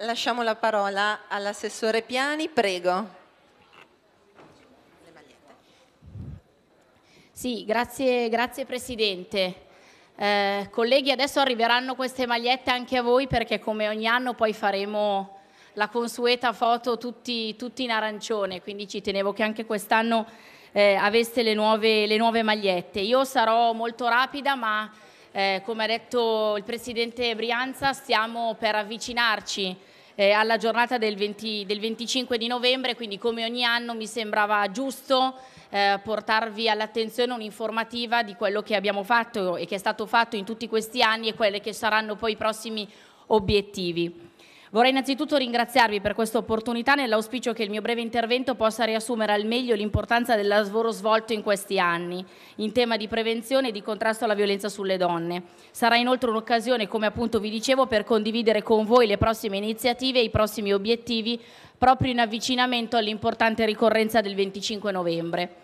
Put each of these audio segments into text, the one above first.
Lasciamo la parola all'assessore Piani, prego. Sì, grazie, grazie Presidente. Eh, colleghi, adesso arriveranno queste magliette anche a voi perché come ogni anno poi faremo la consueta foto tutti, tutti in arancione, quindi ci tenevo che anche quest'anno eh, aveste le nuove, le nuove magliette. Io sarò molto rapida ma eh, come ha detto il Presidente Brianza, stiamo per avvicinarci eh, alla giornata del, 20, del, 25 di novembre, quindi come ogni anno mi sembrava giusto eh, portarvi all'attenzione un'informativa di quello che abbiamo fatto e che è stato fatto in tutti questi anni e quelli che saranno poi i prossimi obiettivi. Vorrei innanzitutto ringraziarvi per questa opportunità nell'auspicio che il mio breve intervento possa riassumere al meglio l'importanza del lavoro svolto in questi anni in tema di prevenzione e di contrasto alla violenza sulle donne. Sarà inoltre un'occasione, come appunto vi dicevo, per condividere con voi le prossime iniziative e i prossimi obiettivi proprio in avvicinamento all'importante ricorrenza del 25 novembre.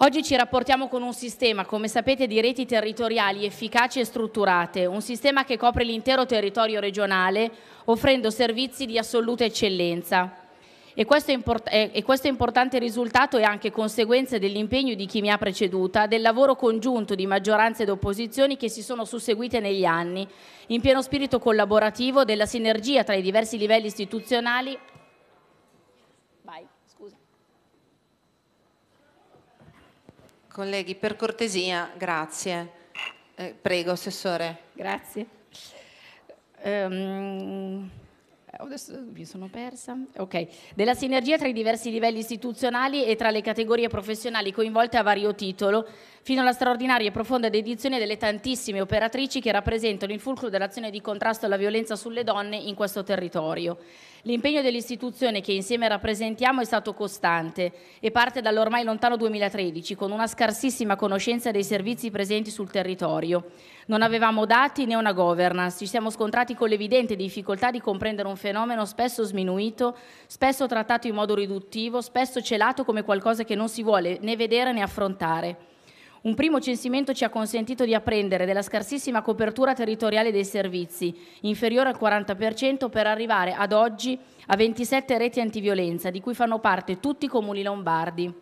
Oggi ci rapportiamo con un sistema, come sapete, di reti territoriali efficaci e strutturate, un sistema che copre l'intero territorio regionale offrendo servizi di assoluta eccellenza. E questo, eh, e questo importante risultato è anche conseguenza dell'impegno di chi mi ha preceduta, del lavoro congiunto di maggioranze ed opposizioni che si sono susseguite negli anni, in pieno spirito collaborativo della sinergia tra i diversi livelli istituzionali Colleghi, per cortesia, grazie. Eh, prego, Assessore. Grazie. Um... Eh, adesso mi sono persa. Ok. Della sinergia tra i diversi livelli istituzionali e tra le categorie professionali coinvolte a vario titolo, fino alla straordinaria e profonda dedizione delle tantissime operatrici che rappresentano il fulcro dell'azione di contrasto alla violenza sulle donne in questo territorio. L'impegno dell'istituzione che insieme rappresentiamo è stato costante e parte dall'ormai lontano 2013 con una scarsissima conoscenza dei servizi presenti sul territorio. Non avevamo dati né una governance, ci siamo scontrati con l'evidente difficoltà di comprendere un fenomeno fenomeno spesso sminuito, spesso trattato in modo riduttivo, spesso celato come qualcosa che non si vuole né vedere né affrontare. Un primo censimento ci ha consentito di apprendere della scarsissima copertura territoriale dei servizi, inferiore al 40%, per arrivare ad oggi a 27 reti antiviolenza, di cui fanno parte tutti i comuni lombardi.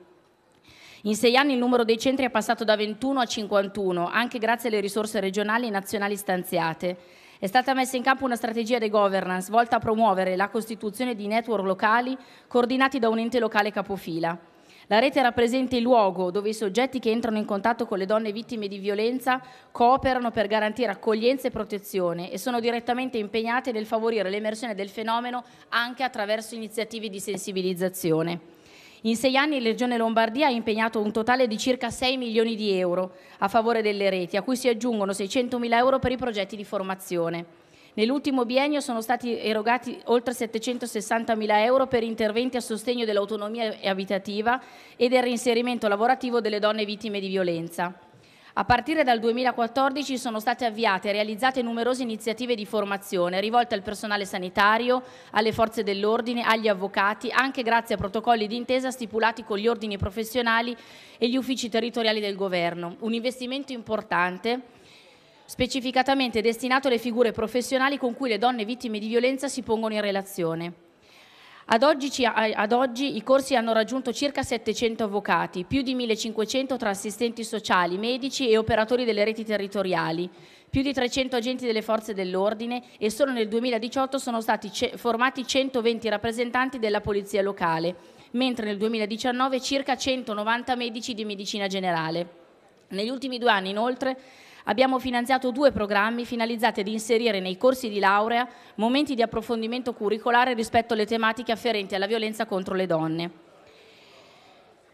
In sei anni il numero dei centri è passato da 21 a 51, anche grazie alle risorse regionali e nazionali stanziate. È stata messa in campo una strategia di governance volta a promuovere la costituzione di network locali coordinati da un ente locale capofila. La rete rappresenta il luogo dove i soggetti che entrano in contatto con le donne vittime di violenza cooperano per garantire accoglienza e protezione e sono direttamente impegnate nel favorire l'emersione del fenomeno anche attraverso iniziative di sensibilizzazione. In sei anni la Regione Lombardia ha impegnato un totale di circa 6 milioni di euro a favore delle reti, a cui si aggiungono 600 mila euro per i progetti di formazione. Nell'ultimo biennio sono stati erogati oltre 760 mila euro per interventi a sostegno dell'autonomia abitativa e del reinserimento lavorativo delle donne vittime di violenza. A partire dal 2014 sono state avviate e realizzate numerose iniziative di formazione rivolte al personale sanitario, alle forze dell'ordine, agli avvocati, anche grazie a protocolli d'intesa stipulati con gli ordini professionali e gli uffici territoriali del governo. Un investimento importante specificatamente destinato alle figure professionali con cui le donne vittime di violenza si pongono in relazione. Ad oggi, ad oggi, i corsi hanno raggiunto circa 700 avvocati, più di 1500 tra assistenti sociali, medici e operatori delle reti territoriali, più di 300 agenti delle forze dell'ordine e solo nel 2018 sono stati formati 120 rappresentanti della polizia locale, mentre nel 2019 circa 190 medici di medicina generale. Negli ultimi due anni inoltre Abbiamo finanziato due programmi finalizzati ad inserire nei corsi di laurea momenti di approfondimento curricolare rispetto alle tematiche afferenti alla violenza contro le donne.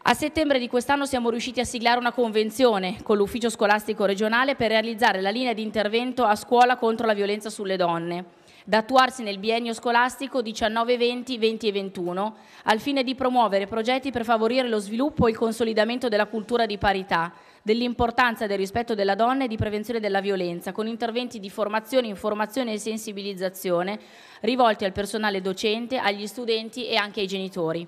A settembre di quest'anno siamo riusciti a siglare una convenzione con l'Ufficio Scolastico Regionale per realizzare la linea di intervento a scuola contro la violenza sulle donne da attuarsi nel biennio scolastico 19-20, 20-21, al fine di promuovere progetti per favorire lo sviluppo e il consolidamento della cultura di parità, dell'importanza del rispetto della donna e di prevenzione della violenza, con interventi di formazione, informazione e sensibilizzazione rivolti al personale docente, agli studenti e anche ai genitori.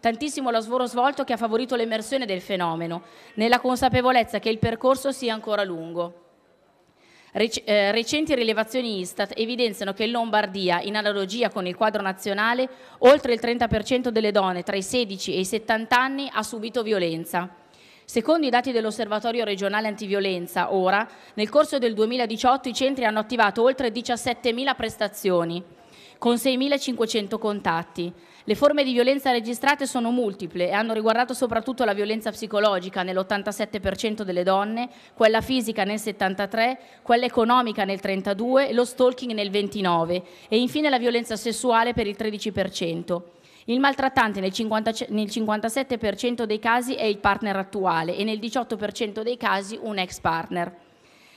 Tantissimo lavoro svolto che ha favorito l'emersione del fenomeno, nella consapevolezza che il percorso sia ancora lungo. Eh, recenti rilevazioni Istat evidenziano che in Lombardia, in analogia con il quadro nazionale, oltre il 30% delle donne tra i 16 e i 70 anni ha subito violenza. Secondo i dati dell'Osservatorio regionale antiviolenza, ora, nel corso del 2018 i centri hanno attivato oltre 17.000 prestazioni con 6.500 contatti. Le forme di violenza registrate sono multiple e hanno riguardato soprattutto la violenza psicologica nell'87% delle donne, quella fisica nel 73%, quella economica nel 32%, lo stalking nel 29% e infine la violenza sessuale per il 13%. Il maltrattante nel, 50, nel 57% dei casi è il partner attuale e nel 18% dei casi un ex partner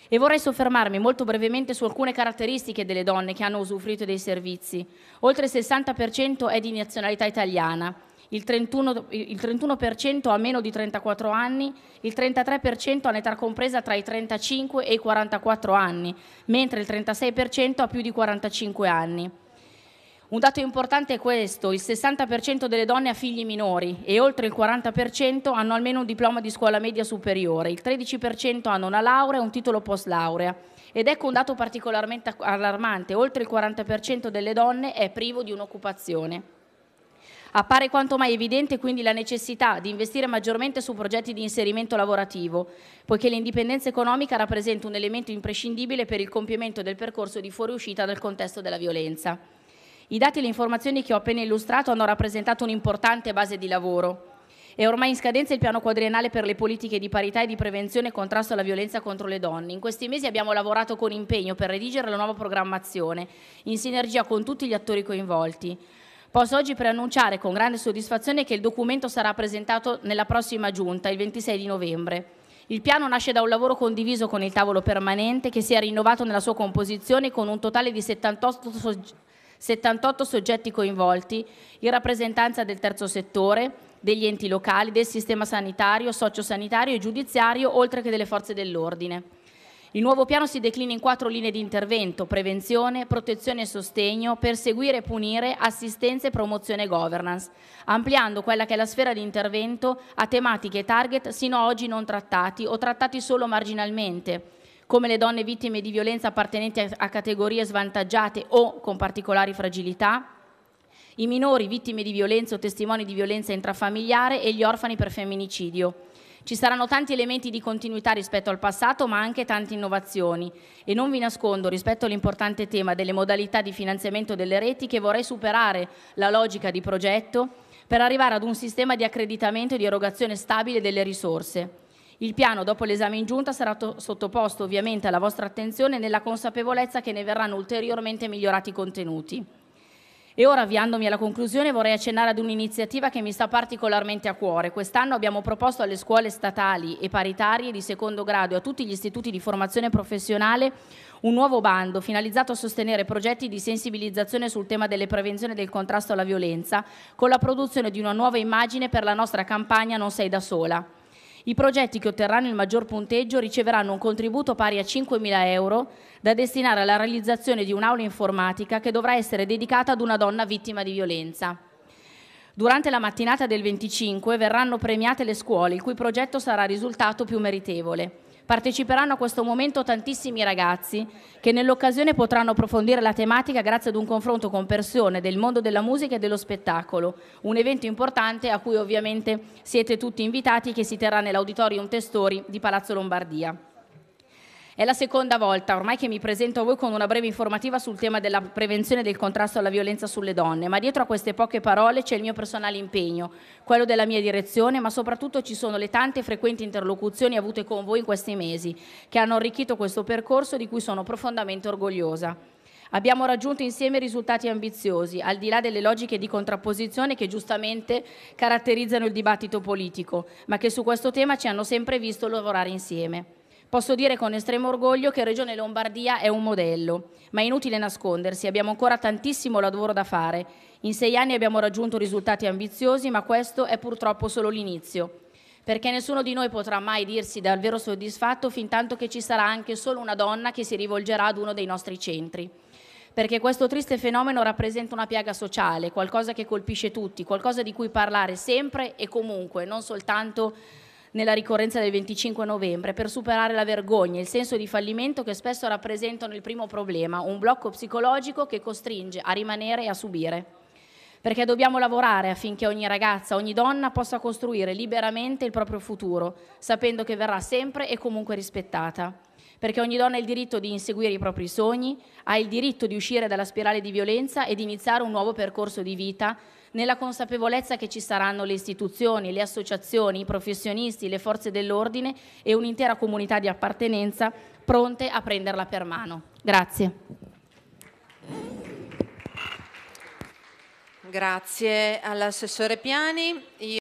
e vorrei soffermarmi molto brevemente su alcune caratteristiche delle donne che hanno usufruito dei servizi. Oltre il 60% è di nazionalità italiana, il 31%, il 31 ha meno di 34 anni, il 33% ha un'età compresa tra i 35 e i 44 anni, mentre il 36% ha più di 45 anni. Un dato importante è questo, il 60% delle donne ha figli minori e oltre il 40% hanno almeno un diploma di scuola media superiore, il 13% hanno una laurea e un titolo post laurea. Ed ecco un dato particolarmente allarmante, oltre il 40% delle donne è privo di un'occupazione. Appare quanto mai evidente quindi la necessità di investire maggiormente su progetti di inserimento lavorativo, poiché l'indipendenza economica rappresenta un elemento imprescindibile per il compimento del percorso di fuoriuscita dal contesto della violenza. I dati e le informazioni che ho appena illustrato hanno rappresentato un'importante base di lavoro. È ormai in scadenza il piano quadriennale per le politiche di parità e di prevenzione e contrasto alla violenza contro le donne. In questi mesi abbiamo lavorato con impegno per redigere la nuova programmazione, in sinergia con tutti gli attori coinvolti. Posso oggi preannunciare con grande soddisfazione che il documento sarà presentato nella prossima giunta, il 26 di novembre. Il piano nasce da un lavoro condiviso con il tavolo permanente che si è rinnovato nella sua composizione con un totale di 78 soggetti 78 soggetti coinvolti in rappresentanza del terzo settore, degli enti locali, del sistema sanitario, sociosanitario e giudiziario, oltre che delle forze dell'ordine. Il nuovo piano si declina in quattro linee di intervento, prevenzione, protezione e sostegno, perseguire e punire, assistenza e promozione e governance, ampliando quella che è la sfera di intervento a tematiche e target sino a oggi non trattati o trattati solo marginalmente, come le donne vittime di violenza appartenenti a categorie svantaggiate o con particolari fragilità, i minori vittime di violenza o testimoni di violenza intrafamiliare e gli orfani per femminicidio. Ci saranno tanti elementi di continuità rispetto al passato, ma anche tante innovazioni. E non vi nascondo rispetto all'importante tema delle modalità di finanziamento delle reti che vorrei superare la logica di progetto per arrivare ad un sistema di accreditamento e di erogazione stabile delle risorse. Il piano, dopo l'esame in giunta, sarà sottoposto ovviamente alla vostra attenzione nella consapevolezza che ne verranno ulteriormente migliorati i contenuti. E ora, avviandomi alla conclusione, vorrei accennare ad un'iniziativa che mi sta particolarmente a cuore. Quest'anno abbiamo proposto alle scuole statali e paritarie di secondo grado e a tutti gli istituti di formazione professionale un nuovo bando finalizzato a sostenere progetti di sensibilizzazione sul tema delle prevenzioni e del contrasto alla violenza, con la produzione di una nuova immagine per la nostra campagna Non sei da sola i progetti che otterranno il maggior punteggio riceveranno un contributo pari a 5.000 euro da destinare alla realizzazione di un'aula informatica che dovrà essere dedicata ad una donna vittima di violenza. Durante la mattinata del 25 verranno premiate le scuole, il cui progetto sarà risultato più meritevole. Parteciperanno a questo momento tantissimi ragazzi che nell'occasione potranno approfondire la tematica grazie ad un confronto con persone del mondo della musica e dello spettacolo, un evento importante a cui ovviamente siete tutti invitati che si terrà nell'auditorium Testori di Palazzo Lombardia. È la seconda volta ormai che mi presento a voi con una breve informativa sul tema della prevenzione e del contrasto alla violenza sulle donne, ma dietro a queste poche parole c'è il mio personale impegno, quello della mia direzione, ma soprattutto ci sono le tante frequenti interlocuzioni avute con voi in questi mesi, che hanno arricchito questo percorso di cui sono profondamente orgogliosa. Abbiamo raggiunto insieme risultati ambiziosi, al di là delle logiche di contrapposizione che giustamente caratterizzano il dibattito politico, ma che su questo tema ci hanno sempre visto lavorare insieme. Posso dire con estremo orgoglio che Regione Lombardia è un modello, ma è inutile nascondersi, abbiamo ancora tantissimo lavoro da fare. In sei anni abbiamo raggiunto risultati ambiziosi, ma questo è purtroppo solo l'inizio, perché nessuno di noi potrà mai dirsi davvero soddisfatto fin tanto che ci sarà anche solo una donna che si rivolgerà ad uno dei nostri centri. Perché questo triste fenomeno rappresenta una piaga sociale, qualcosa che colpisce tutti, qualcosa di cui parlare sempre e comunque, non soltanto nella ricorrenza del 25 novembre per superare la vergogna e il senso di fallimento che spesso rappresentano il primo problema, un blocco psicologico che costringe a rimanere e a subire. Perché dobbiamo lavorare affinché ogni ragazza, ogni donna possa costruire liberamente il proprio futuro, sapendo che verrà sempre e comunque rispettata. Perché ogni donna ha il diritto di inseguire i propri sogni, ha il diritto di uscire dalla spirale di violenza e di iniziare un nuovo percorso di vita nella consapevolezza che ci saranno le istituzioni, le associazioni, i professionisti, le forze dell'ordine e un'intera comunità di appartenenza pronte a prenderla per mano. Grazie. Grazie all'assessore Piani. Io...